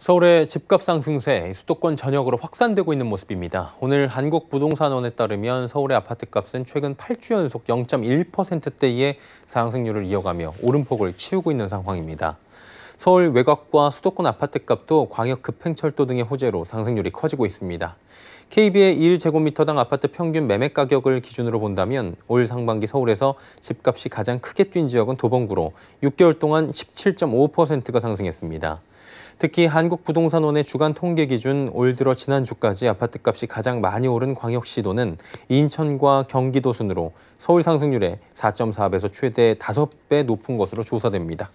서울의 집값 상승세 수도권 전역으로 확산되고 있는 모습입니다. 오늘 한국부동산원에 따르면 서울의 아파트값은 최근 8주 연속 0.1%대의 상승률을 이어가며 오름폭을 키우고 있는 상황입니다. 서울 외곽과 수도권 아파트값도 광역 급행철도 등의 호재로 상승률이 커지고 있습니다. KB의 1제곱미터당 아파트 평균 매매 가격을 기준으로 본다면 올 상반기 서울에서 집값이 가장 크게 뛴 지역은 도봉구로 6개월 동안 17.5%가 상승했습니다. 특히 한국부동산원의 주간 통계 기준 올 들어 지난주까지 아파트값이 가장 많이 오른 광역시도는 인천과 경기도 순으로 서울 상승률의 4.4배에서 최대 5배 높은 것으로 조사됩니다.